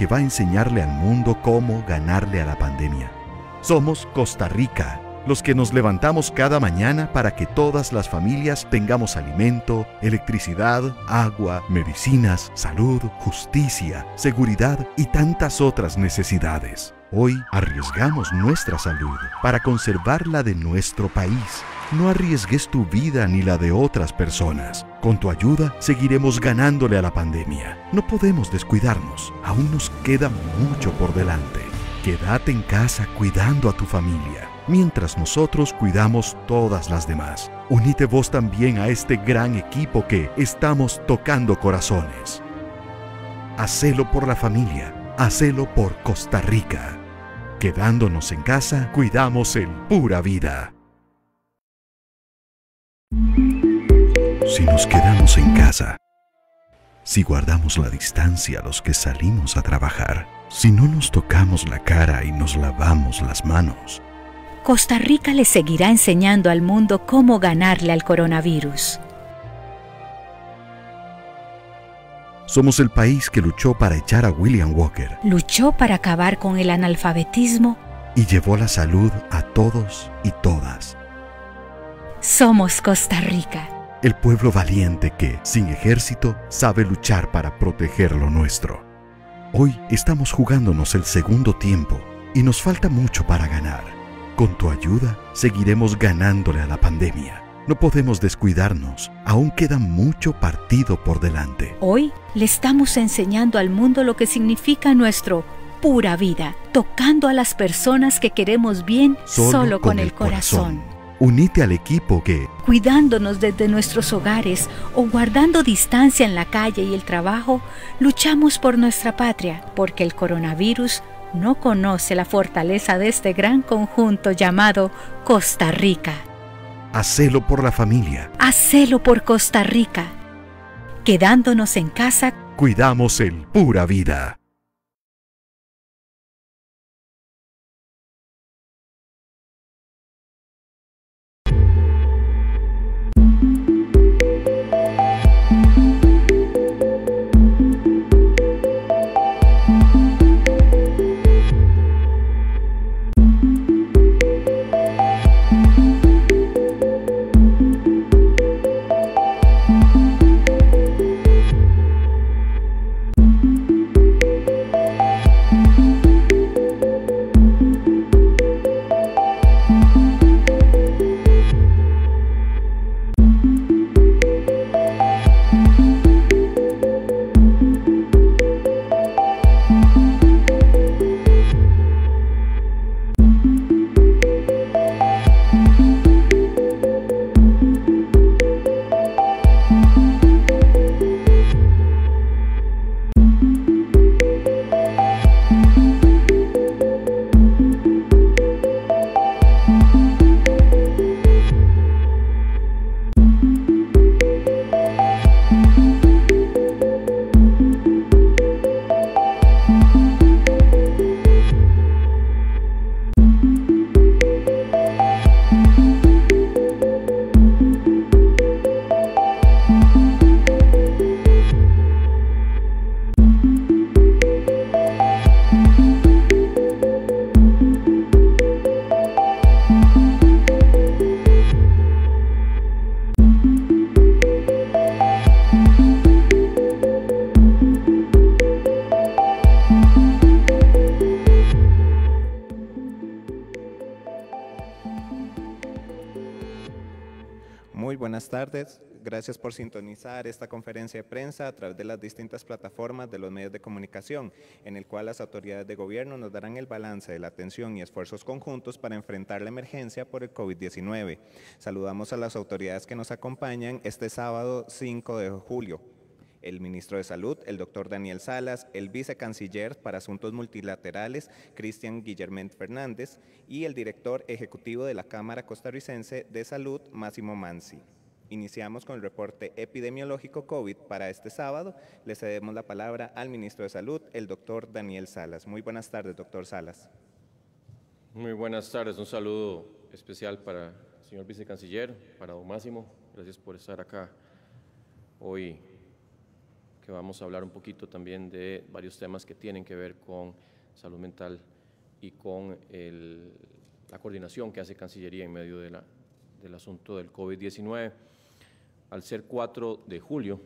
que va a enseñarle al mundo cómo ganarle a la pandemia. Somos Costa Rica, los que nos levantamos cada mañana para que todas las familias tengamos alimento, electricidad, agua, medicinas, salud, justicia, seguridad y tantas otras necesidades. Hoy arriesgamos nuestra salud para conservar la de nuestro país. No arriesgues tu vida ni la de otras personas. Con tu ayuda seguiremos ganándole a la pandemia. No podemos descuidarnos. Aún nos queda mucho por delante. Quédate en casa cuidando a tu familia, mientras nosotros cuidamos todas las demás. Unite vos también a este gran equipo que estamos tocando corazones. Hacelo por la familia, hacelo por Costa Rica. Quedándonos en casa, cuidamos el pura vida. Si nos quedamos en casa, si guardamos la distancia a los que salimos a trabajar, si no nos tocamos la cara y nos lavamos las manos. Costa Rica le seguirá enseñando al mundo cómo ganarle al coronavirus. Somos el país que luchó para echar a William Walker. Luchó para acabar con el analfabetismo. Y llevó la salud a todos y todas. Somos Costa Rica. El pueblo valiente que, sin ejército, sabe luchar para proteger lo nuestro. Hoy estamos jugándonos el segundo tiempo y nos falta mucho para ganar. Con tu ayuda, seguiremos ganándole a la pandemia. No podemos descuidarnos, aún queda mucho partido por delante. Hoy le estamos enseñando al mundo lo que significa nuestro pura vida, tocando a las personas que queremos bien solo, con, el corazón. Unite al equipo que, cuidándonos desde nuestros hogares o guardando distancia en la calle y el trabajo, luchamos por nuestra patria, porque el coronavirus no conoce la fortaleza de este gran conjunto llamado Costa Rica. Hacelo por la familia. Hacelo por Costa Rica. Quedándonos en casa, cuidamos el pura vida. Muy buenas tardes. Gracias por sintonizar esta conferencia de prensa a través de las distintas plataformas de los medios de comunicación, en el cual las autoridades de gobierno nos darán el balance de la atención y esfuerzos conjuntos para enfrentar la emergencia por el COVID-19. Saludamos a las autoridades que nos acompañan este sábado 5 de julio el ministro de Salud, el doctor Daniel Salas, el vicecanciller para asuntos multilaterales, Cristian Guillermén Fernández, y el director ejecutivo de la Cámara Costarricense de Salud, Máximo Mansi. Iniciamos con el reporte epidemiológico COVID para este sábado. Le cedemos la palabra al ministro de Salud, el doctor Daniel Salas. Muy buenas tardes, doctor Salas. Muy buenas tardes. Un saludo especial para el señor vicecanciller, para don Máximo. Gracias por estar acá hoy vamos a hablar un poquito también de varios temas que tienen que ver con salud mental y con la coordinación que hace Cancillería en medio del asunto del COVID-19. Al ser 4 de julio,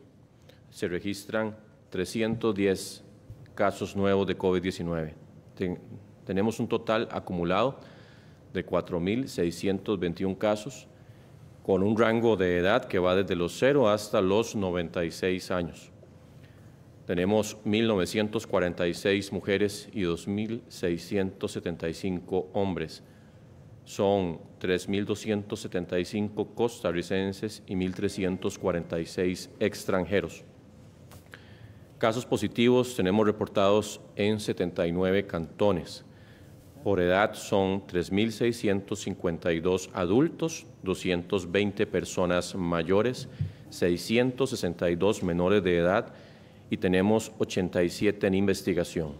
se registran 310 casos nuevos de COVID-19. tenemos un total acumulado de 4.621 casos con un rango de edad que va desde los 0 hasta los 96 años tenemos 1.946 mujeres y 2.675 hombres. Son 3.275 costarricenses y 1.346 extranjeros. Casos positivos tenemos reportados en 79 cantones. Por edad son 3.652 adultos, 220 personas mayores, 662 menores de edad, y tenemos 87 en investigación.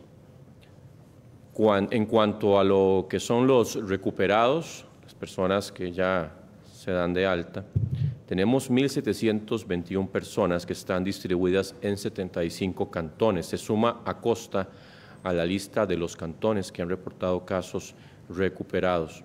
En cuanto a lo que son los recuperados, las personas que ya se dan de alta, tenemos 1.721 personas que están distribuidas en 75 cantones. Se suma a costa a la lista de los cantones que han reportado casos recuperados.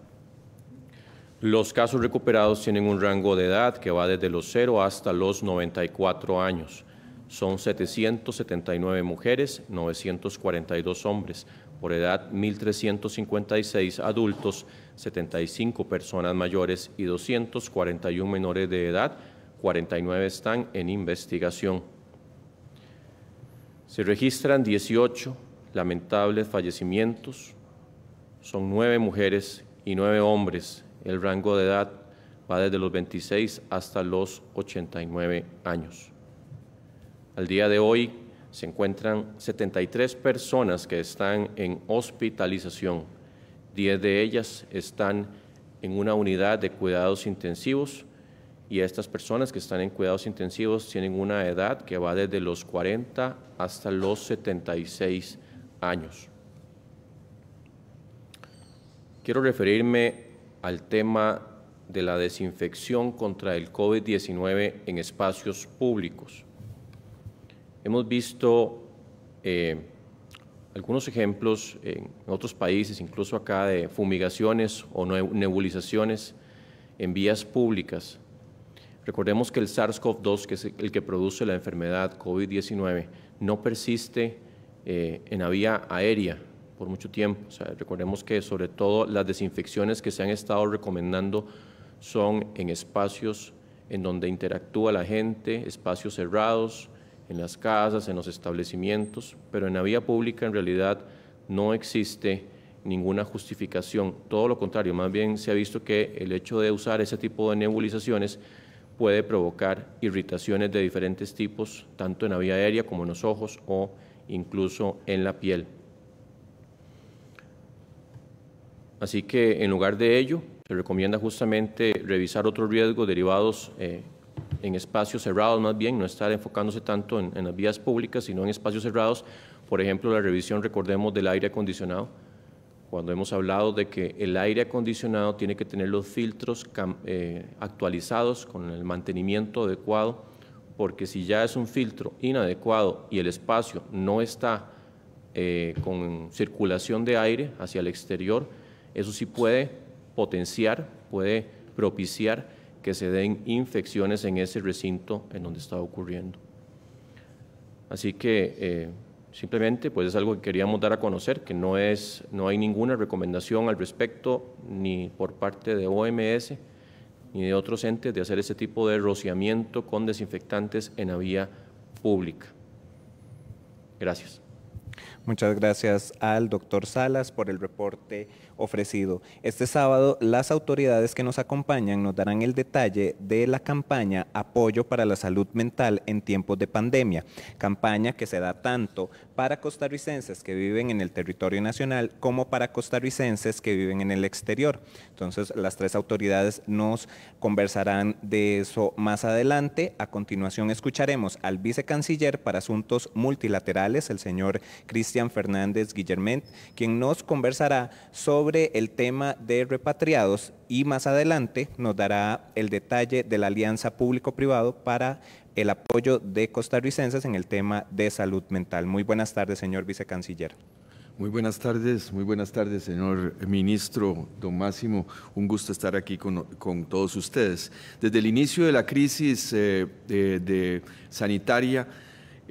Los casos recuperados tienen un rango de edad que va desde los 0 hasta los 94 años son 779 mujeres, 942 hombres, por edad 1.356 adultos, 75 personas mayores y 241 menores de edad, 49 están en investigación. Se registran 18 lamentables fallecimientos, son 9 mujeres y 9 hombres, el rango de edad va desde los 26 hasta los 89 años. Al día de hoy se encuentran 73 personas que están en hospitalización. 10 de ellas están en una unidad de cuidados intensivos y estas personas que están en cuidados intensivos tienen una edad que va desde los 40 hasta los 76 años. Quiero referirme al tema de la desinfección contra el COVID-19 en espacios públicos. Hemos visto eh, algunos ejemplos en otros países, incluso acá, de fumigaciones o nebulizaciones en vías públicas. Recordemos que el SARS-CoV-2, que es el que produce la enfermedad COVID-19, no persiste eh, en la vía aérea por mucho tiempo. recordemos que sobre todo las desinfecciones que se han estado recomendando son en espacios en donde interactúa la gente, espacios cerrados, en las casas, en los establecimientos, pero en la vía pública en realidad no existe ninguna justificación, todo lo contrario, más bien se ha visto que el hecho de usar ese tipo de nebulizaciones puede provocar irritaciones de diferentes tipos, tanto en la vía aérea como en los ojos o incluso en la piel. Así que en lugar de ello, se recomienda justamente revisar otros riesgos derivados eh, en espacios cerrados más bien, no estar enfocándose tanto en, las vías públicas, sino en espacios cerrados. Por ejemplo, la revisión, recordemos, del aire acondicionado, cuando hemos hablado de que el aire acondicionado tiene que tener los filtros eh, actualizados con el mantenimiento adecuado, porque si ya es un filtro inadecuado y el espacio no está eh, con circulación de aire hacia el exterior, eso sí puede potenciar, puede propiciar que se den infecciones en ese recinto en donde está ocurriendo. Así que eh, simplemente pues es algo que queríamos dar a conocer, que no, es, no hay ninguna recomendación al respecto ni por parte de OMS ni de otros entes de hacer ese tipo de rociamiento con desinfectantes en la vía pública. Gracias. Muchas gracias al doctor Salas por el reporte ofrecido. Este sábado las autoridades que nos acompañan nos darán el detalle de la campaña Apoyo para la Salud Mental en tiempos de pandemia, campaña que se da tanto para costarricenses que viven en el territorio nacional como para costarricenses que viven en el exterior. Entonces las tres autoridades nos conversarán de eso más adelante. A continuación escucharemos al vicecanciller para asuntos multilaterales, el señor Cristian Fernández Guillermet, quien nos conversará sobre el tema de repatriados y más adelante nos dará el detalle de la alianza público-privado para el apoyo de costarricenses en el tema de salud mental. Muy buenas tardes, señor vicecanciller. Muy buenas tardes, muy buenas tardes, señor ministro Don Máximo. Un gusto estar aquí con, todos ustedes. Desde el inicio de la crisis eh, sanitaria,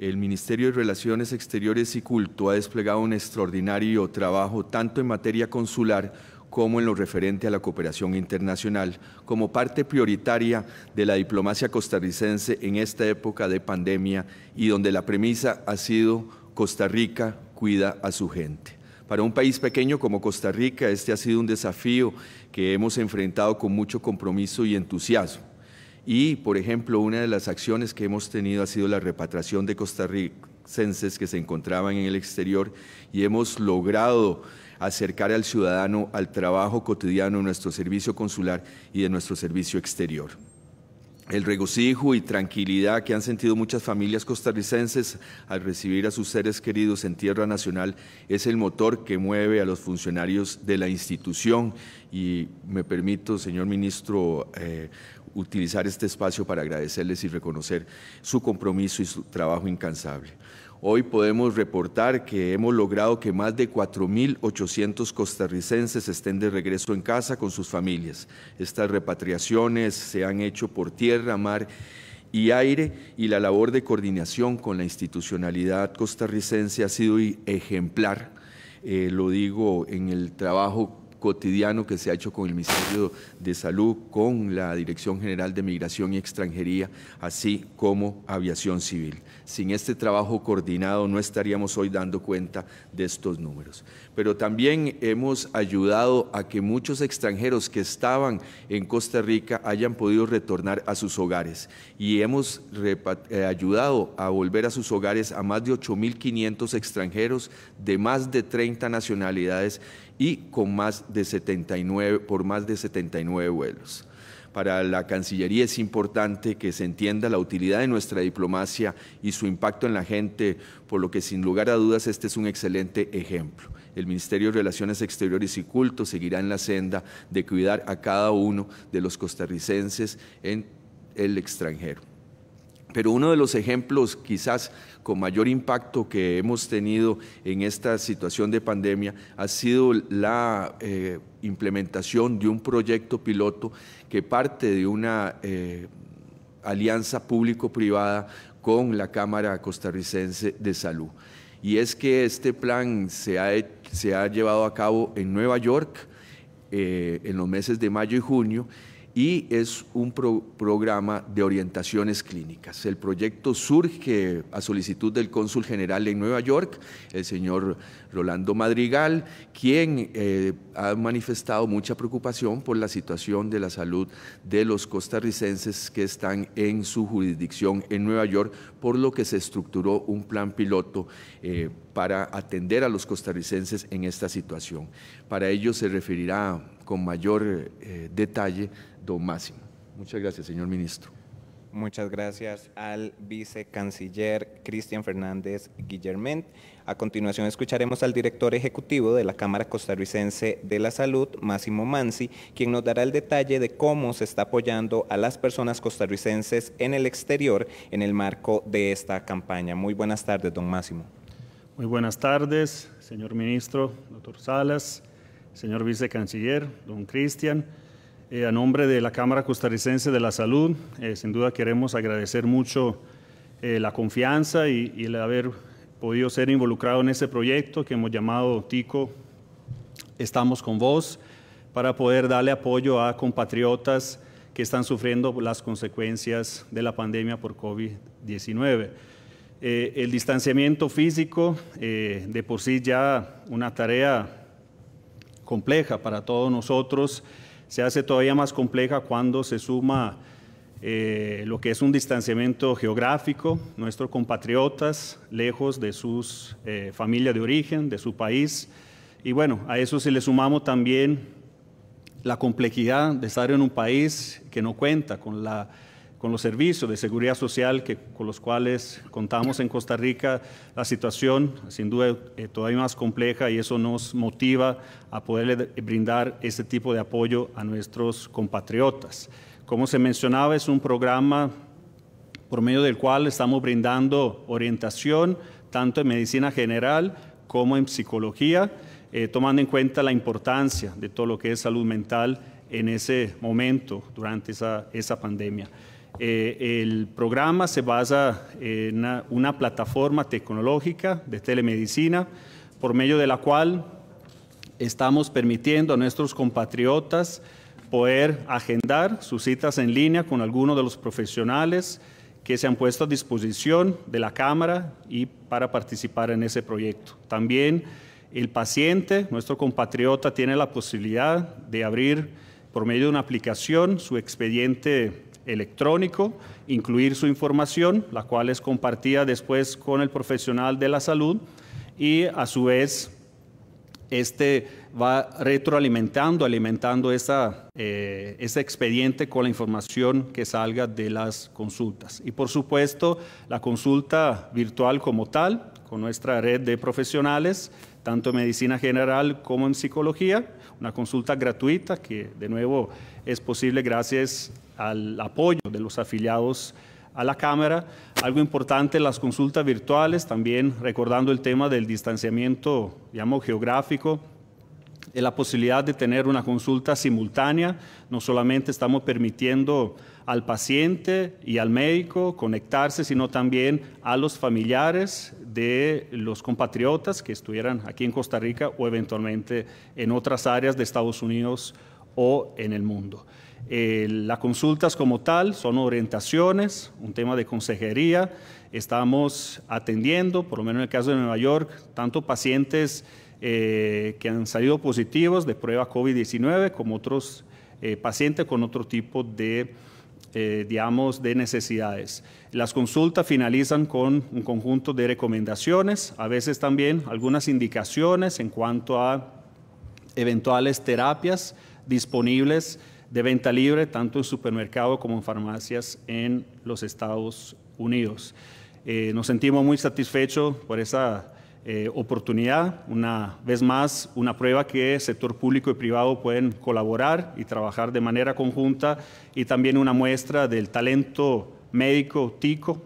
el Ministerio de Relaciones Exteriores y Culto ha desplegado un extraordinario trabajo tanto en materia consular como en lo referente a la cooperación internacional, como parte prioritaria de la diplomacia costarricense en esta época de pandemia y donde la premisa ha sido Costa Rica cuida a su gente. Para un país pequeño como Costa Rica, este ha sido un desafío que hemos enfrentado con mucho compromiso y entusiasmo. Y, por ejemplo, una de las acciones que hemos tenido ha sido la repatriación de costarricenses que se encontraban en el exterior y hemos logrado acercar al ciudadano al trabajo cotidiano de nuestro servicio consular y de nuestro servicio exterior. El regocijo y tranquilidad que han sentido muchas familias costarricenses al recibir a sus seres queridos en tierra nacional es el motor que mueve a los funcionarios de la institución. Y me permito, señor ministro, eh, utilizar este espacio para agradecerles y reconocer su compromiso y su trabajo incansable. Hoy podemos reportar que hemos logrado que más de 4.800 costarricenses estén de regreso en casa con sus familias. Estas repatriaciones se han hecho por tierra, mar y aire y la labor de coordinación con la institucionalidad costarricense ha sido ejemplar. Eh, lo digo en el trabajo cotidiano que se ha hecho con el Ministerio de Salud, con la Dirección General de Migración y Extranjería, así como Aviación Civil. Sin este trabajo coordinado no estaríamos hoy dando cuenta de estos números. Pero también hemos ayudado a que muchos extranjeros que estaban en Costa Rica hayan podido retornar a sus hogares y hemos eh, ayudado a volver a sus hogares a más de 8.500 extranjeros de más de 30 nacionalidades y con más de 79, por más de 79 vuelos. Para la Cancillería es importante que se entienda la utilidad de nuestra diplomacia y su impacto en la gente, por lo que sin lugar a dudas este es un excelente ejemplo. El Ministerio de Relaciones Exteriores y Culto seguirá en la senda de cuidar a cada uno de los costarricenses en el extranjero. Pero uno de los ejemplos quizás con mayor impacto que hemos tenido en esta situación de pandemia ha sido la eh, implementación de un proyecto piloto que parte de una eh, alianza público-privada con la Cámara Costarricense de Salud. Y es que este plan se ha, llevado a cabo en Nueva York eh, en los meses de mayo y junio y es un programa de orientaciones clínicas. El proyecto surge a solicitud del cónsul general en Nueva York, el señor Rolando Madrigal, quien eh, ha manifestado mucha preocupación por la situación de la salud de los costarricenses que están en su jurisdicción en Nueva York, por lo que se estructuró un plan piloto eh, para atender a los costarricenses en esta situación. Para ello se referirá con mayor eh, detalle máximo. Muchas gracias, señor ministro. Muchas gracias al vicecanciller Cristian Fernández Guillermén. A continuación escucharemos al director ejecutivo de la Cámara Costarricense de la Salud, Máximo Mansi, quien nos dará el detalle de cómo se está apoyando a las personas costarricenses en el exterior en el marco de esta campaña. Muy buenas tardes, don Máximo. Muy buenas tardes, señor ministro, doctor Salas, señor vicecanciller, don Cristian. Eh, a nombre de la Cámara Costarricense de la Salud, eh, sin duda queremos agradecer mucho eh, la confianza y, y, el haber podido ser involucrado en ese proyecto que hemos llamado TICO Estamos con vos, para poder darle apoyo a compatriotas que están sufriendo las consecuencias de la pandemia por COVID-19. el distanciamiento físico, de por sí ya una tarea compleja para todos nosotros, se hace todavía más compleja cuando se suma eh, lo que es un distanciamiento geográfico, nuestros compatriotas lejos de sus eh, familias de origen, de su país. Y bueno, a eso se le sumamos también la complejidad de estar en un país que no cuenta con la con los servicios de seguridad social que, con los cuales contamos en Costa Rica, la situación sin duda es eh, todavía más compleja y eso nos motiva a poder eh, brindar ese tipo de apoyo a nuestros compatriotas. Como se mencionaba, es un programa por medio del cual estamos brindando orientación tanto en medicina general como en psicología, eh, tomando en cuenta la importancia de todo lo que es salud mental en ese momento durante esa, esa pandemia. Eh, el programa se basa eh, en una, una, plataforma tecnológica de telemedicina por medio de la cual estamos permitiendo a nuestros compatriotas poder agendar sus citas en línea con algunos de los profesionales que se han puesto a disposición de la Cámara y para participar en ese proyecto. También el paciente, nuestro compatriota, tiene la posibilidad de abrir por medio de una aplicación su expediente electrónico, incluir su información, la cual es compartida después con el profesional de la salud y a su vez este va retroalimentando, alimentando esa, eh, ese expediente con la información que salga de las consultas. Y por supuesto, la consulta virtual como tal, con nuestra red de profesionales, tanto en medicina general como en psicología, una consulta gratuita que de nuevo es posible gracias al apoyo de los afiliados a la Cámara. Algo importante, las consultas virtuales, también recordando el tema del distanciamiento, digamos, geográfico, la posibilidad de tener una consulta simultánea. No solamente estamos permitiendo al paciente y al médico conectarse, sino también a los familiares de los compatriotas que estuvieran aquí en Costa Rica o eventualmente en otras áreas de Estados Unidos o en el mundo. Eh, las consultas como tal son orientaciones, un tema de consejería. Estamos atendiendo, por lo menos en el caso de Nueva York, tanto pacientes eh, que han salido positivos de prueba COVID-19 como otros eh, pacientes con otro tipo de eh, digamos, de necesidades. Las consultas finalizan con un conjunto de recomendaciones, a veces también algunas indicaciones en cuanto a eventuales terapias disponibles de venta libre, tanto en supermercado como en farmacias en los Estados Unidos. Eh, nos sentimos muy satisfechos por esa eh, oportunidad, una vez más, una prueba que sector público y privado pueden colaborar y trabajar de manera conjunta y también una muestra del talento médico tico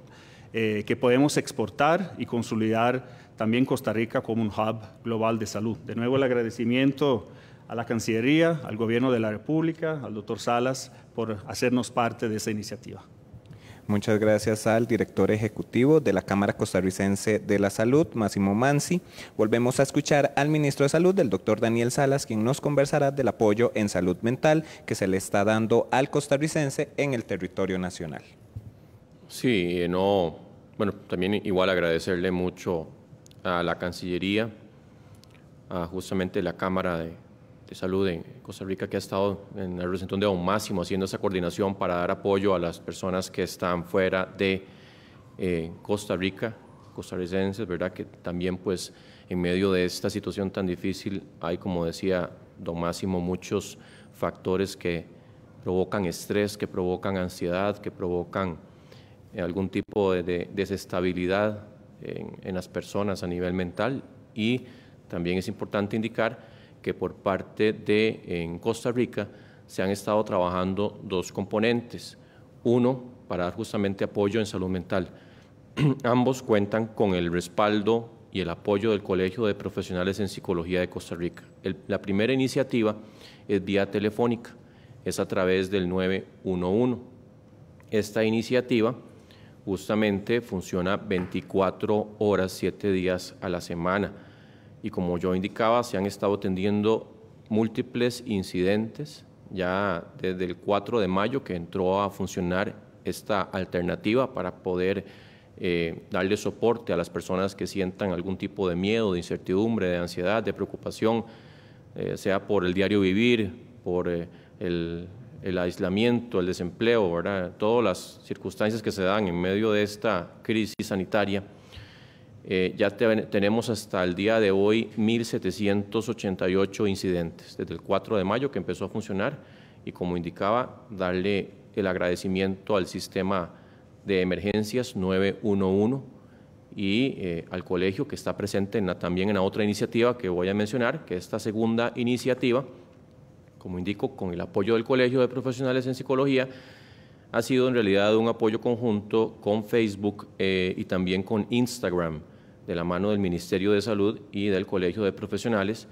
eh, que podemos exportar y consolidar también Costa Rica como un hub global de salud. De nuevo el agradecimiento a la Cancillería, al Gobierno de la República, al doctor Salas por hacernos parte de esa iniciativa. Muchas gracias al director ejecutivo de la Cámara Costarricense de la Salud, Máximo Mansi. Volvemos a escuchar al ministro de Salud, el doctor Daniel Salas, quien nos conversará del apoyo en salud mental que se le está dando al costarricense en el territorio nacional. Sí, eh, no, bueno, también igual agradecerle mucho a la Cancillería, a justamente la Cámara de de Salud en Costa Rica, que ha estado en el recinto de Don Máximo haciendo esa coordinación para dar apoyo a las personas que están fuera de eh, Costa Rica, costarricenses, ¿verdad? Que también, pues, en medio de esta situación tan difícil, hay, como decía Don Máximo, muchos factores que provocan estrés, que provocan ansiedad, que provocan eh, algún tipo de, desestabilidad en, en las personas a nivel mental y también es importante indicar que por parte de en Costa Rica se han estado trabajando dos componentes. Uno, para dar justamente apoyo en salud mental. Ambos cuentan con el respaldo y el apoyo del Colegio de Profesionales en Psicología de Costa Rica. la primera iniciativa es vía telefónica, es a través del 911. Esta iniciativa justamente funciona 24 horas, 7 días a la semana y como yo indicaba, se han estado atendiendo múltiples incidentes ya desde el 4 de mayo que entró a funcionar esta alternativa para poder eh, darle soporte a las personas que sientan algún tipo de miedo, de incertidumbre, de ansiedad, de preocupación, eh, sea por el diario vivir, por eh, el, aislamiento, el desempleo, todas las circunstancias que se dan en medio de esta crisis sanitaria. Eh, ya tenemos hasta el día de hoy 1.788 incidentes, desde el 4 de mayo que empezó a funcionar y como indicaba, darle el agradecimiento al sistema de emergencias 911 y eh, al colegio que está presente también en la otra iniciativa que voy a mencionar, que esta segunda iniciativa, como indico, con el apoyo del Colegio de Profesionales en Psicología, ha sido en realidad un apoyo conjunto con Facebook eh, y también con Instagram de la mano del Ministerio de Salud y del Colegio de Profesionales.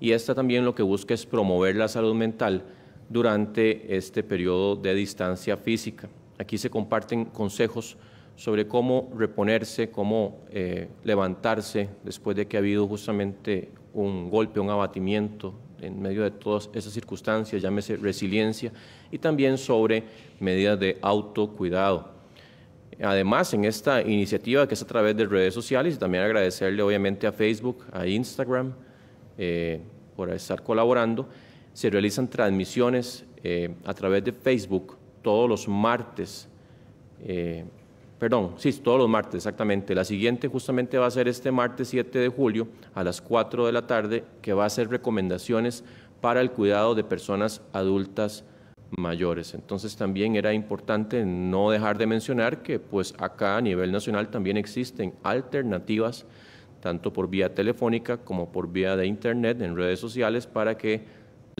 Y esta también lo que busca es promover la salud mental durante este periodo de distancia física. Aquí se comparten consejos sobre cómo reponerse, cómo eh, levantarse después de que ha habido justamente un golpe, un abatimiento en medio de todas esas circunstancias, llámese resiliencia, y también sobre medidas de autocuidado además en esta iniciativa que es a través de redes sociales y también agradecerle obviamente a Facebook, a Instagram eh, por estar colaborando. Se realizan transmisiones eh, a través de Facebook todos los martes, eh, perdón, sí, todos los martes exactamente. La siguiente justamente va a ser este martes 7 de julio a las 4 de la tarde que va a ser recomendaciones para el cuidado de personas adultas mayores. Entonces también era importante no dejar de mencionar que pues acá a nivel nacional también existen alternativas tanto por vía telefónica como por vía de internet en redes sociales para que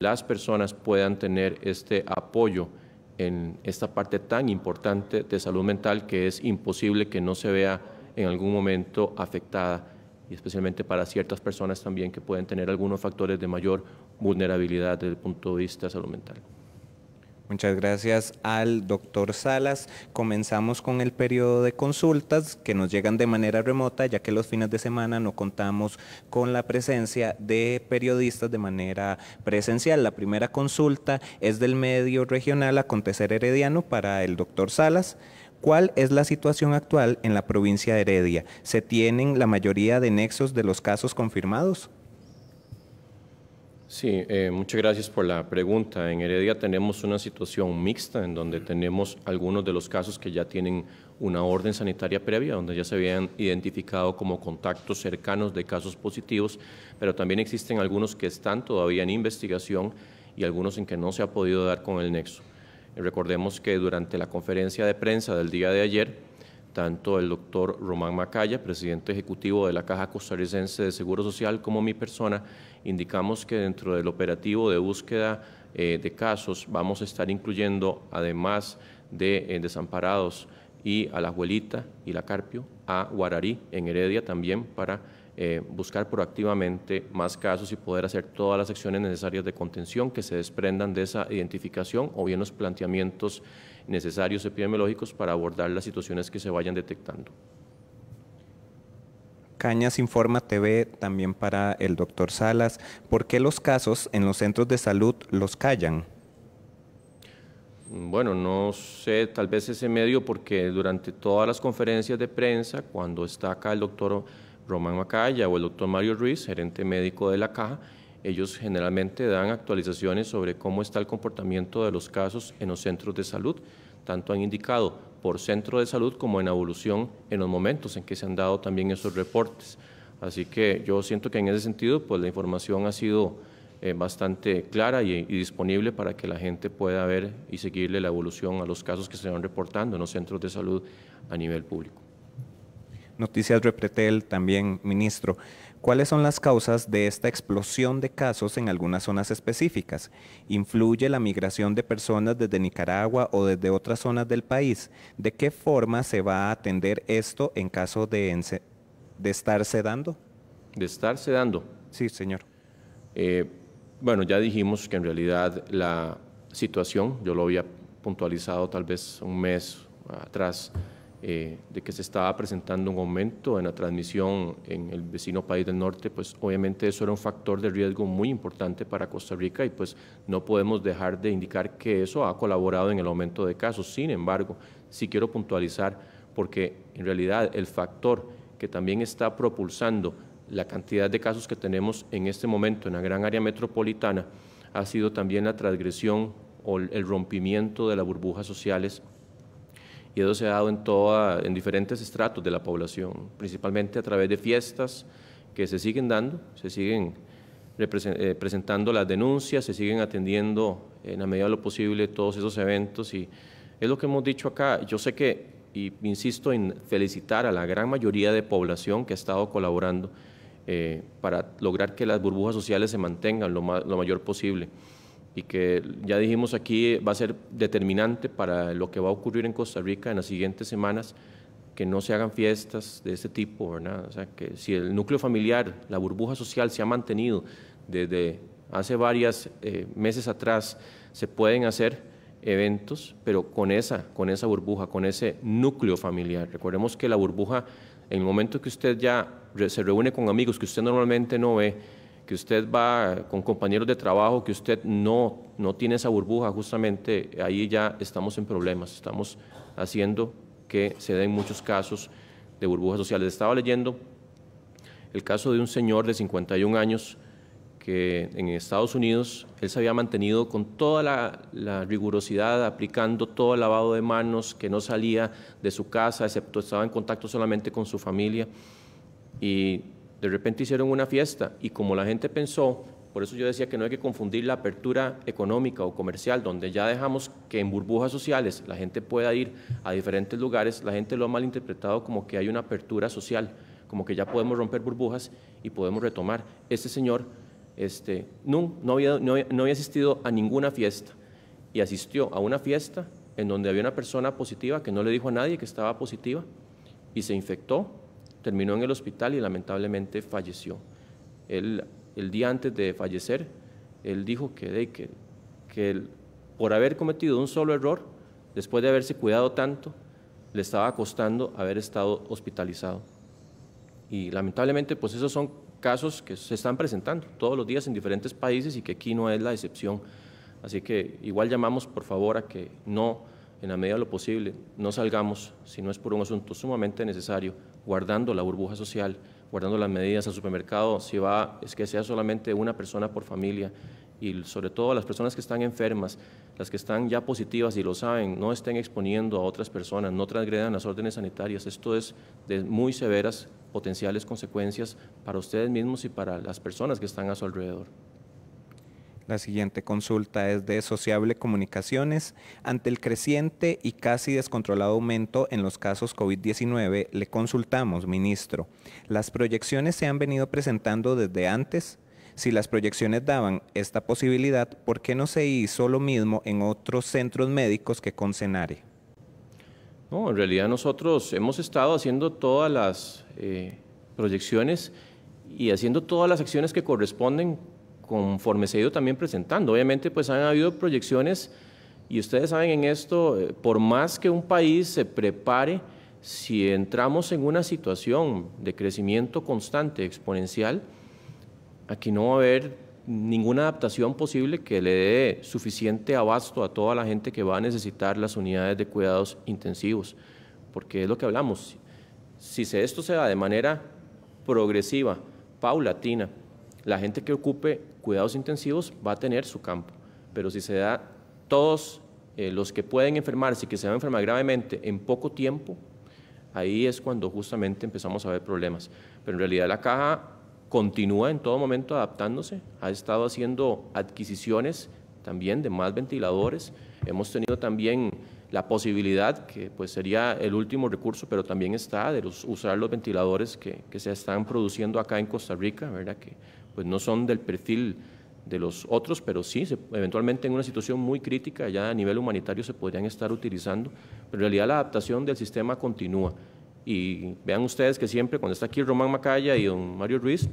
las personas puedan tener este apoyo en esta parte tan importante de salud mental que es imposible que no se vea en algún momento afectada y especialmente para ciertas personas también que pueden tener algunos factores de mayor vulnerabilidad desde el punto de vista de salud mental. Muchas gracias al doctor Salas. Comenzamos con el periodo de consultas que nos llegan de manera remota, ya que los fines de semana no contamos con la presencia de periodistas de manera presencial. La primera consulta es del medio regional Acontecer Herediano para el doctor Salas. ¿Cuál es la situación actual en la provincia de Heredia? ¿Se tienen la mayoría de nexos de los casos confirmados? Sí, eh, muchas gracias por la pregunta. En Heredia tenemos una situación mixta en donde tenemos algunos de los casos que ya tienen una orden sanitaria previa, donde ya se habían identificado como contactos cercanos de casos positivos, pero también existen algunos que están todavía en investigación y algunos en que no se ha podido dar con el nexo. Eh, recordemos que durante la conferencia de prensa del día de ayer, tanto el doctor Román Macaya, presidente ejecutivo de la Caja Costarricense de Seguro Social, como mi persona, indicamos que dentro del operativo de búsqueda eh, de casos vamos a estar incluyendo, además de eh, desamparados y a la abuelita y la carpio, a Guararí en Heredia también para eh, buscar proactivamente más casos y poder hacer todas las acciones necesarias de contención que se desprendan de esa identificación o bien los planteamientos necesarios epidemiológicos para abordar las situaciones que se vayan detectando. Cañas Informa TV, también para el doctor Salas. ¿Por qué los casos en los centros de salud los callan? Bueno, no sé, tal vez ese medio, porque durante todas las conferencias de prensa, cuando está acá el doctor Román Macaya o el doctor Mario Ruiz, gerente médico de la caja, ellos generalmente dan actualizaciones sobre cómo está el comportamiento de los casos en los centros de salud. Tanto han indicado por centro de salud como en evolución en los momentos en que se han dado también esos reportes. Así que yo siento que en ese sentido pues la información ha sido eh, bastante clara y, y, disponible para que la gente pueda ver y seguirle la evolución a los casos que se van reportando en los centros de salud a nivel público. Noticias Repretel, también, ministro. ¿Cuáles son las causas de esta explosión de casos en algunas zonas específicas? ¿Influye la migración de personas desde Nicaragua o desde otras zonas del país? ¿De qué forma se va a atender esto en caso de, estar estarse dando? De estar dando. Sí, señor. Eh, bueno, ya dijimos que en realidad la situación, yo lo había puntualizado tal vez un mes atrás, eh, de que se estaba presentando un aumento en la transmisión en el vecino país del norte, pues obviamente eso era un factor de riesgo muy importante para Costa Rica y pues no podemos dejar de indicar que eso ha colaborado en el aumento de casos. Sin embargo, sí quiero puntualizar porque en realidad el factor que también está propulsando la cantidad de casos que tenemos en este momento en la gran área metropolitana ha sido también la transgresión o el rompimiento de las burbujas sociales y eso se ha dado en, toda, en diferentes estratos de la población, principalmente a través de fiestas que se siguen dando, se siguen eh, presentando las denuncias, se siguen atendiendo en la medida de lo posible todos esos eventos y es lo que hemos dicho acá. Yo sé que, y insisto en felicitar a la gran mayoría de población que ha estado colaborando eh, para lograr que las burbujas sociales se mantengan lo, más lo mayor posible y que ya dijimos aquí va a ser determinante para lo que va a ocurrir en Costa Rica en las siguientes semanas, que no se hagan fiestas de este tipo, ¿verdad? O sea, que si el núcleo familiar, la burbuja social se ha mantenido desde hace varios eh, meses atrás, se pueden hacer eventos, pero con esa, con esa burbuja, con ese núcleo familiar. Recordemos que la burbuja, en el momento que usted ya se reúne con amigos que usted normalmente no ve, que usted va con compañeros de trabajo, que usted no, no tiene esa burbuja, justamente ahí ya estamos en problemas, estamos haciendo que se den muchos casos de burbujas sociales. Estaba leyendo el caso de un señor de 51 años que en Estados Unidos él se había mantenido con toda la, la, rigurosidad, aplicando todo el lavado de manos, que no salía de su casa, excepto estaba en contacto solamente con su familia. Y de repente hicieron una fiesta y como la gente pensó, por eso yo decía que no hay que confundir la apertura económica o comercial, donde ya dejamos que en burbujas sociales la gente pueda ir a diferentes lugares, la gente lo ha malinterpretado como que hay una apertura social, como que ya podemos romper burbujas y podemos retomar. Este señor este, no, no, había, no había asistido a ninguna fiesta y asistió a una fiesta en donde había una persona positiva que no le dijo a nadie que estaba positiva y se infectó terminó en el hospital y lamentablemente falleció. el día antes de fallecer, él dijo que, de, que, por haber cometido un solo error, después de haberse cuidado tanto, le estaba costando haber estado hospitalizado. Y lamentablemente, pues esos son casos que se están presentando todos los días en diferentes países y que aquí no es la excepción. Así que igual llamamos, por favor, a que no, en la medida de lo posible, no salgamos si no es por un asunto sumamente necesario guardando la burbuja social, guardando las medidas al supermercado, si va, es que sea solamente una persona por familia y sobre todo las personas que están enfermas, las que están ya positivas y lo saben, no estén exponiendo a otras personas, no transgredan las órdenes sanitarias. Esto es de muy severas potenciales consecuencias para ustedes mismos y para las personas que están a su alrededor. La siguiente consulta es de Sociable Comunicaciones. Ante el creciente y casi descontrolado aumento en los casos COVID-19, le consultamos, ministro, ¿las proyecciones se han venido presentando desde antes? Si las proyecciones daban esta posibilidad, ¿por qué no se hizo lo mismo en otros centros médicos que con Cenare? No, en realidad nosotros hemos estado haciendo todas las eh, proyecciones y haciendo todas las acciones que corresponden conforme se ha ido también presentando. Obviamente, pues han habido proyecciones y ustedes saben en esto, eh, por más que un país se prepare, si entramos en una situación de crecimiento constante, exponencial, aquí no va a haber ninguna adaptación posible que le dé suficiente abasto a toda la gente que va a necesitar las unidades de cuidados intensivos, porque es lo que hablamos. Si esto se da de manera progresiva, paulatina, la gente que ocupe cuidados intensivos va a tener su campo. Pero si se da todos eh, los que pueden enfermarse y que se van a enfermar gravemente en poco tiempo, ahí es cuando justamente empezamos a ver problemas. Pero en realidad la caja continúa en todo momento adaptándose, ha estado haciendo adquisiciones también de más ventiladores, hemos tenido también la posibilidad, que pues sería el último recurso, pero también está de usar los ventiladores que, que, se están produciendo acá en Costa Rica, ¿verdad? Que pues no son del perfil de los otros, pero sí, eventualmente en una situación muy crítica ya a nivel humanitario se podrían estar utilizando, pero en realidad la adaptación del sistema continúa. Y vean ustedes que siempre cuando está aquí Román Macaya y don Mario Ruiz,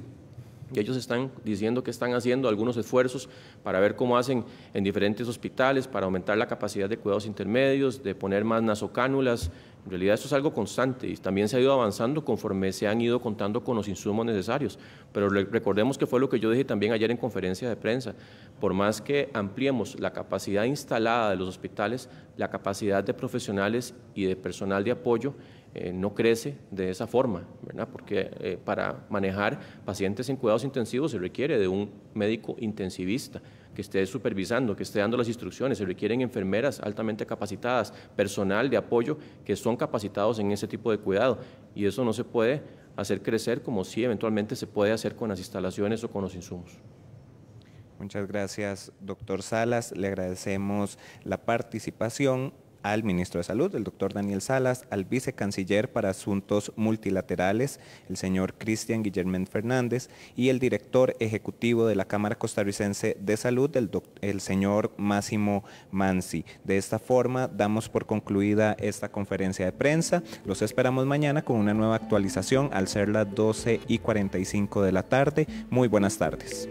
ellos están diciendo que están haciendo algunos esfuerzos para ver cómo hacen en diferentes hospitales, para aumentar la capacidad de cuidados intermedios, de poner más nasocánulas, en realidad eso es algo constante y también se ha ido avanzando conforme se han ido contando con los insumos necesarios. Pero recordemos que fue lo que yo dije también ayer en conferencia de prensa. Por más que ampliemos la capacidad instalada de los hospitales, la capacidad de profesionales y de personal de apoyo eh, no crece de esa forma, ¿verdad? Porque eh, para manejar pacientes en cuidados intensivos se requiere de un médico intensivista que esté supervisando, que esté dando las instrucciones. Se requieren enfermeras altamente capacitadas, personal de apoyo que son capacitados en ese tipo de cuidado. Y eso no se puede hacer crecer como si eventualmente se puede hacer con las instalaciones o con los insumos. Muchas gracias, doctor Salas. Le agradecemos la participación al ministro de Salud, el doctor Daniel Salas, al vicecanciller para asuntos multilaterales, el señor Cristian Guillermán Fernández, y el director ejecutivo de la Cámara Costarricense de Salud, el, el señor Máximo Mansi. De esta forma, damos por concluida esta conferencia de prensa. Los esperamos mañana con una nueva actualización al ser las 12 y 45 de la tarde. Muy buenas tardes.